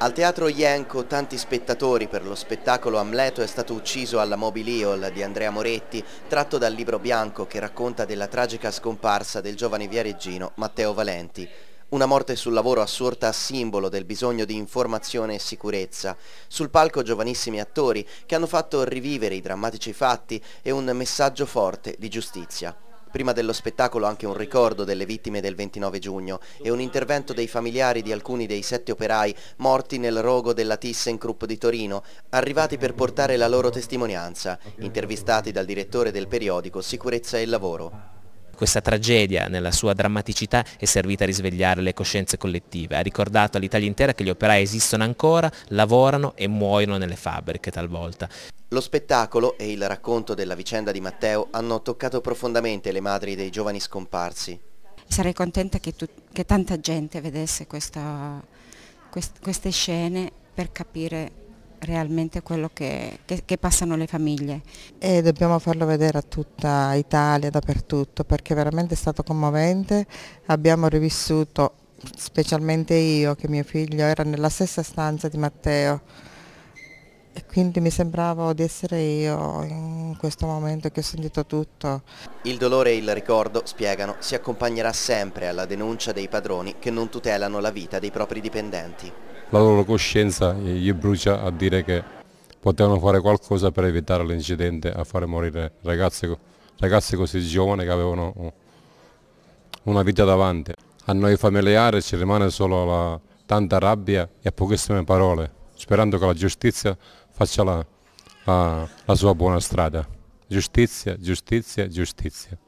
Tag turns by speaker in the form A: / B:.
A: Al teatro Ienco tanti spettatori per lo spettacolo Amleto è stato ucciso alla Mobiliol di Andrea Moretti, tratto dal libro bianco che racconta della tragica scomparsa del giovane viareggino Matteo Valenti. Una morte sul lavoro assorta a simbolo del bisogno di informazione e sicurezza. Sul palco giovanissimi attori che hanno fatto rivivere i drammatici fatti e un messaggio forte di giustizia. Prima dello spettacolo anche un ricordo delle vittime del 29 giugno e un intervento dei familiari di alcuni dei sette operai morti nel rogo della ThyssenKrupp di Torino, arrivati per portare la loro testimonianza, intervistati dal direttore del periodico Sicurezza e Lavoro.
B: Questa tragedia, nella sua drammaticità, è servita a risvegliare le coscienze collettive, ha ricordato all'Italia intera che gli operai esistono ancora, lavorano e muoiono nelle fabbriche talvolta.
A: Lo spettacolo e il racconto della vicenda di Matteo hanno toccato profondamente le madri dei giovani scomparsi.
C: Sarei contenta che, tu, che tanta gente vedesse questa, quest, queste scene per capire realmente quello che, che, che, passano le famiglie.
D: E dobbiamo farlo vedere a tutta Italia, dappertutto, perché veramente è stato commovente. Abbiamo rivissuto, specialmente io, che mio figlio era nella stessa stanza di Matteo. E quindi mi sembrava di essere io in questo momento che ho sentito tutto.
A: Il dolore e il ricordo, spiegano, si accompagnerà sempre alla denuncia dei padroni che non tutelano la vita dei propri dipendenti
E: la loro coscienza gli brucia a dire che potevano fare qualcosa per evitare l'incidente a fare morire ragazze, ragazzi così giovani che avevano una vita davanti. A noi familiari ci rimane solo la, tanta rabbia e pochissime parole, sperando che la giustizia faccia la, la, la sua buona strada. Giustizia, giustizia, giustizia.